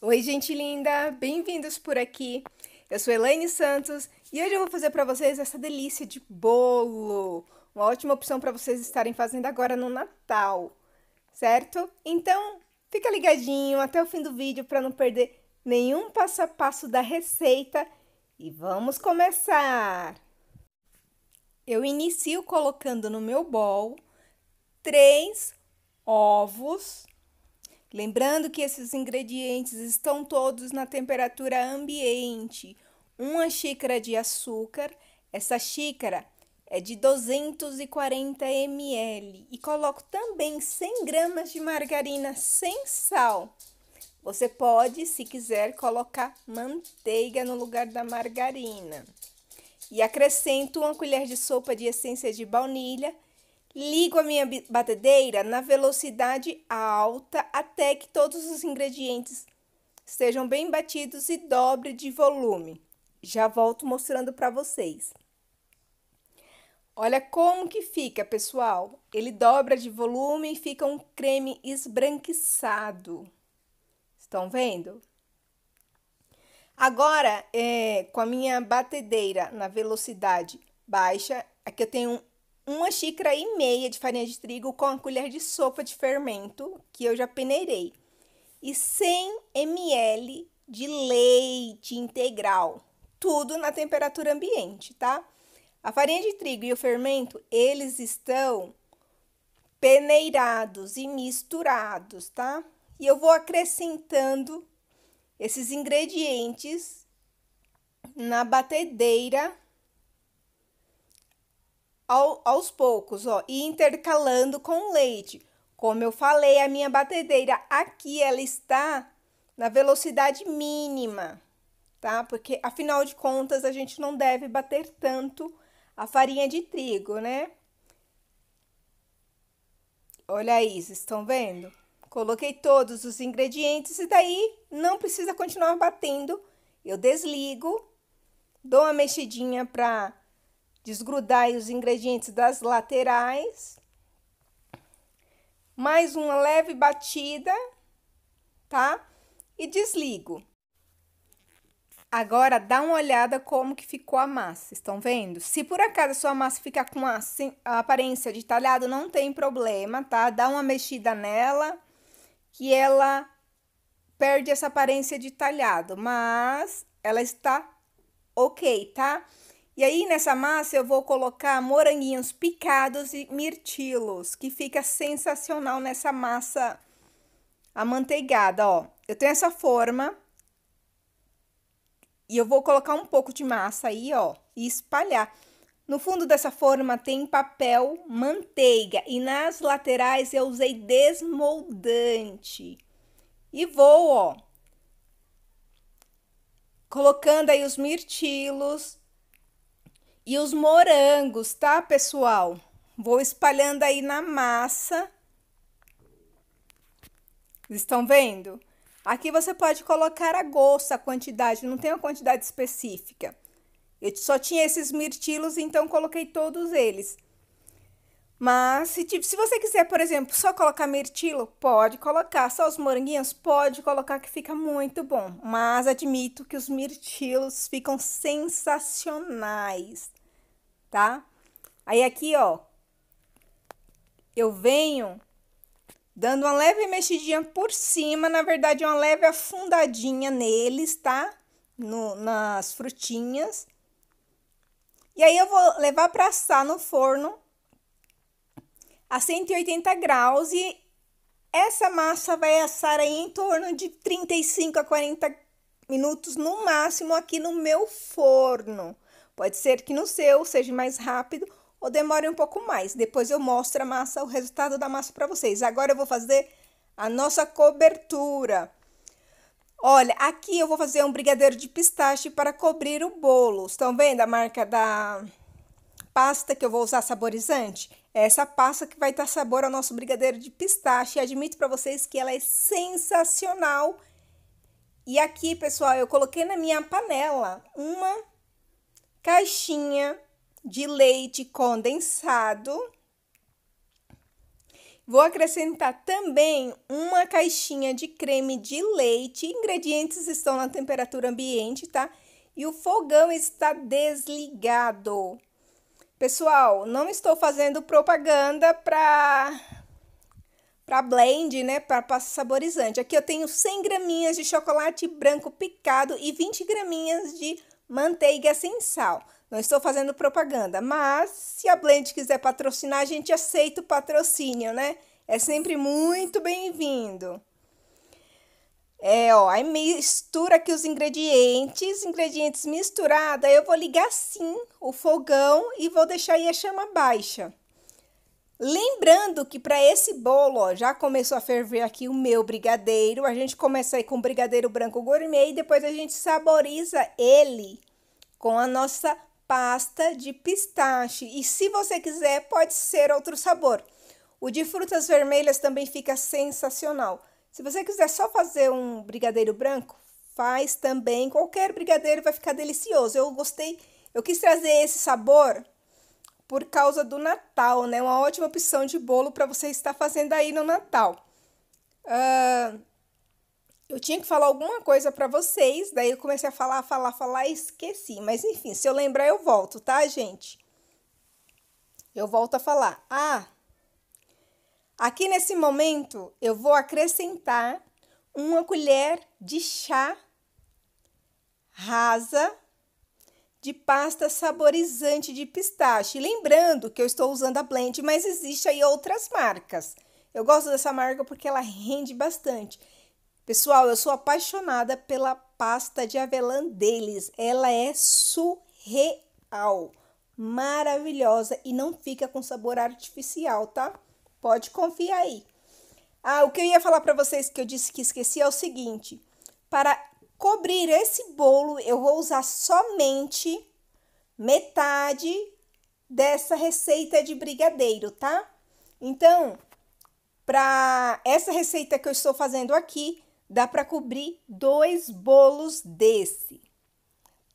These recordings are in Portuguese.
Oi, gente linda! Bem-vindos por aqui! Eu sou Elaine Santos e hoje eu vou fazer para vocês essa delícia de bolo! Uma ótima opção para vocês estarem fazendo agora no Natal, certo? Então, fica ligadinho até o fim do vídeo para não perder nenhum passo a passo da receita e vamos começar! Eu inicio colocando no meu bowl três ovos Lembrando que esses ingredientes estão todos na temperatura ambiente. Uma xícara de açúcar, essa xícara é de 240 ml e coloco também 100 gramas de margarina sem sal. Você pode, se quiser, colocar manteiga no lugar da margarina. E acrescento uma colher de sopa de essência de baunilha Ligo a minha batedeira na velocidade alta até que todos os ingredientes estejam bem batidos e dobre de volume. Já volto mostrando para vocês. Olha como que fica, pessoal. Ele dobra de volume e fica um creme esbranquiçado. Estão vendo? Agora, é, com a minha batedeira na velocidade baixa, aqui eu tenho uma xícara e meia de farinha de trigo com a colher de sopa de fermento, que eu já peneirei, e 100 ml de leite integral, tudo na temperatura ambiente, tá? A farinha de trigo e o fermento, eles estão peneirados e misturados, tá? E eu vou acrescentando esses ingredientes na batedeira ao, aos poucos, ó, e intercalando com leite. Como eu falei, a minha batedeira aqui ela está na velocidade mínima, tá? Porque afinal de contas a gente não deve bater tanto a farinha de trigo, né? Olha isso, estão vendo? Coloquei todos os ingredientes e daí não precisa continuar batendo. Eu desligo, dou uma mexidinha para Desgrudai os ingredientes das laterais. Mais uma leve batida, tá? E desligo. Agora dá uma olhada como que ficou a massa, estão vendo? Se por acaso a sua massa ficar com a, a aparência de talhado, não tem problema, tá? Dá uma mexida nela, que ela perde essa aparência de talhado, mas ela está ok, tá? E aí nessa massa eu vou colocar moranguinhos picados e mirtilos, que fica sensacional nessa massa amanteigada, ó. Eu tenho essa forma e eu vou colocar um pouco de massa aí, ó, e espalhar. No fundo dessa forma tem papel manteiga e nas laterais eu usei desmoldante. E vou, ó, colocando aí os mirtilos e os morangos, tá, pessoal? Vou espalhando aí na massa. Estão vendo? Aqui você pode colocar a gosto, a quantidade, não tem uma quantidade específica. Eu só tinha esses mirtilos, então coloquei todos eles. Mas se, se você quiser, por exemplo, só colocar mirtilo, pode colocar. Só os moranguinhos, pode colocar que fica muito bom. Mas admito que os mirtilos ficam sensacionais tá? Aí aqui, ó, eu venho dando uma leve mexidinha por cima, na verdade, uma leve afundadinha neles, tá? No, nas frutinhas. E aí eu vou levar para assar no forno a 180 graus e essa massa vai assar aí em torno de 35 a 40 minutos no máximo aqui no meu forno. Pode ser que no seu seja mais rápido ou demore um pouco mais. Depois eu mostro a massa, o resultado da massa para vocês. Agora eu vou fazer a nossa cobertura. Olha, aqui eu vou fazer um brigadeiro de pistache para cobrir o bolo. Estão vendo a marca da pasta que eu vou usar saborizante? É essa pasta que vai dar sabor ao nosso brigadeiro de pistache. admito para vocês que ela é sensacional. E aqui, pessoal, eu coloquei na minha panela uma caixinha de leite condensado. Vou acrescentar também uma caixinha de creme de leite. Ingredientes estão na temperatura ambiente, tá? E o fogão está desligado. Pessoal, não estou fazendo propaganda para para blend, né, para passar saborizante. Aqui eu tenho 100 graminhas de chocolate branco picado e 20 graminhas de manteiga sem sal. Não estou fazendo propaganda, mas se a Blend quiser patrocinar, a gente aceita o patrocínio, né? É sempre muito bem-vindo. É, ó, aí mistura aqui os ingredientes, ingredientes misturados, aí eu vou ligar sim o fogão e vou deixar aí a chama baixa. Lembrando que para esse bolo, ó, já começou a ferver aqui o meu brigadeiro. A gente começa aí com brigadeiro branco gourmet e depois a gente saboriza ele com a nossa pasta de pistache. E se você quiser, pode ser outro sabor. O de frutas vermelhas também fica sensacional. Se você quiser só fazer um brigadeiro branco, faz também. Qualquer brigadeiro vai ficar delicioso. Eu gostei, eu quis trazer esse sabor por causa do Natal, né? Uma ótima opção de bolo para você estar fazendo aí no Natal. Uh, eu tinha que falar alguma coisa para vocês, daí eu comecei a falar, falar, falar e esqueci. Mas enfim, se eu lembrar, eu volto, tá, gente? Eu volto a falar. Ah, aqui nesse momento eu vou acrescentar uma colher de chá rasa de pasta saborizante de pistache. Lembrando que eu estou usando a Blend, mas existe aí outras marcas. Eu gosto dessa marca porque ela rende bastante. Pessoal, eu sou apaixonada pela pasta de avelã deles. Ela é surreal, maravilhosa e não fica com sabor artificial, tá? Pode confiar aí. Ah, o que eu ia falar para vocês que eu disse que esqueci é o seguinte: para Cobrir esse bolo, eu vou usar somente metade dessa receita de brigadeiro, tá? Então, para essa receita que eu estou fazendo aqui, dá para cobrir dois bolos desse,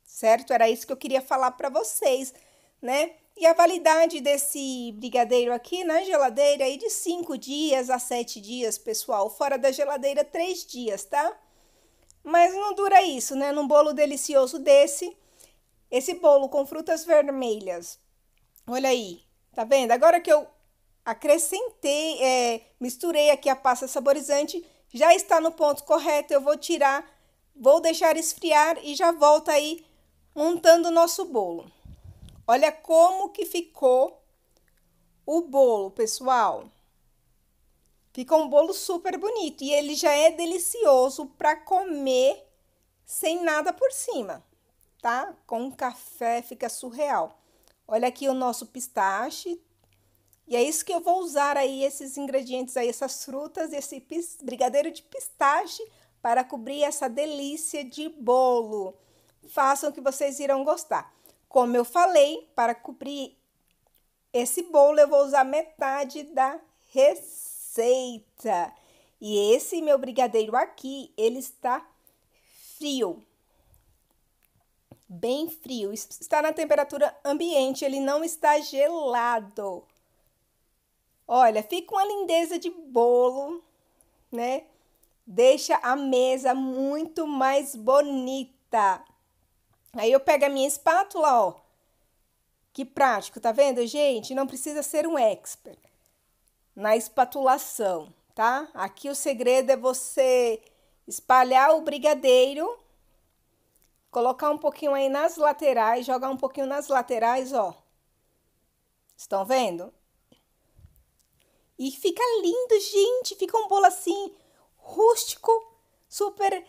certo? Era isso que eu queria falar para vocês, né? E a validade desse brigadeiro aqui na geladeira é de 5 dias a 7 dias, pessoal. Fora da geladeira, 3 dias, tá? Mas não dura isso, né? Num bolo delicioso desse, esse bolo com frutas vermelhas. Olha aí, tá vendo? Agora que eu acrescentei, é, misturei aqui a pasta saborizante, já está no ponto correto. Eu vou tirar, vou deixar esfriar e já volto aí montando o nosso bolo. Olha como que ficou o bolo, pessoal. Fica um bolo super bonito e ele já é delicioso para comer sem nada por cima, tá? Com café fica surreal. Olha aqui o nosso pistache. E é isso que eu vou usar aí esses ingredientes aí, essas frutas, esse brigadeiro de pistache para cobrir essa delícia de bolo. Façam que vocês irão gostar. Como eu falei, para cobrir esse bolo eu vou usar metade da receita aceita. E esse meu brigadeiro aqui, ele está frio. Bem frio. Está na temperatura ambiente, ele não está gelado. Olha, fica uma lindeza de bolo, né? Deixa a mesa muito mais bonita. Aí eu pego a minha espátula, ó. Que prático, tá vendo, gente? Não precisa ser um expert na espatulação, tá? Aqui o segredo é você espalhar o brigadeiro, colocar um pouquinho aí nas laterais, jogar um pouquinho nas laterais, ó. Estão vendo? E fica lindo, gente. Fica um bolo assim, rústico, super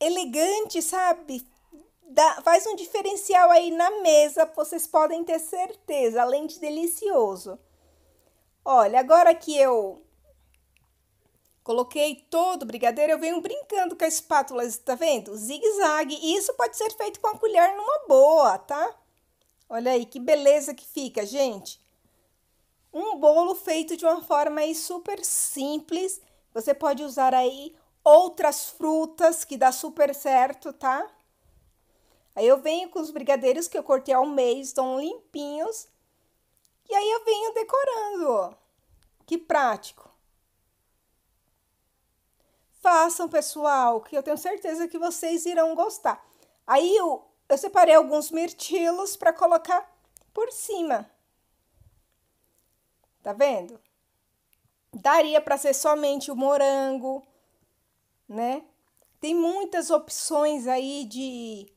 elegante, sabe? Dá, faz um diferencial aí na mesa, vocês podem ter certeza, além de delicioso. Olha, agora que eu coloquei todo o brigadeiro, eu venho brincando com a espátula, tá vendo? Zigue-zague. E isso pode ser feito com a colher numa boa, tá? Olha aí que beleza que fica, gente. Um bolo feito de uma forma aí super simples. Você pode usar aí outras frutas que dá super certo, tá? Aí eu venho com os brigadeiros que eu cortei ao meio, estão limpinhos. E aí eu venho decorando. Que prático. Façam, pessoal, que eu tenho certeza que vocês irão gostar. Aí eu, eu separei alguns mirtilos para colocar por cima. Tá vendo? Daria para ser somente o morango, né? Tem muitas opções aí de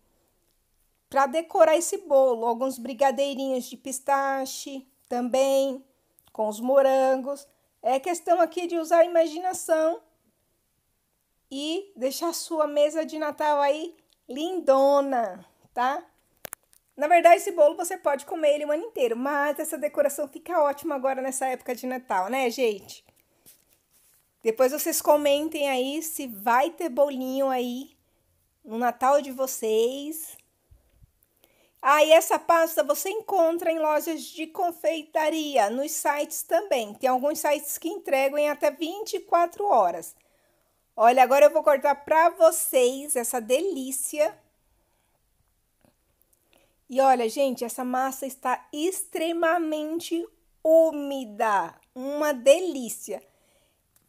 para decorar esse bolo, alguns brigadeirinhos de pistache também com os morangos. É questão aqui de usar a imaginação e deixar a sua mesa de Natal aí lindona, tá? Na verdade, esse bolo você pode comer ele o ano inteiro, mas essa decoração fica ótima agora nessa época de Natal, né, gente? Depois vocês comentem aí se vai ter bolinho aí no Natal de vocês, Aí ah, essa pasta você encontra em lojas de confeitaria, nos sites também. Tem alguns sites que entregam em até 24 horas. Olha, agora eu vou cortar para vocês essa delícia. E olha, gente, essa massa está extremamente úmida, uma delícia.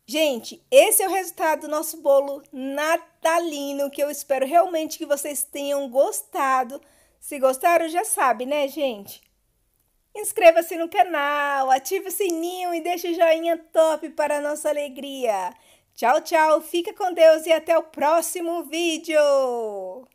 Gente, esse é o resultado do nosso bolo natalino que eu espero realmente que vocês tenham gostado. Se gostaram, já sabe, né, gente? Inscreva-se no canal, ative o sininho e deixe o joinha top para nossa alegria. Tchau, tchau, fica com Deus e até o próximo vídeo!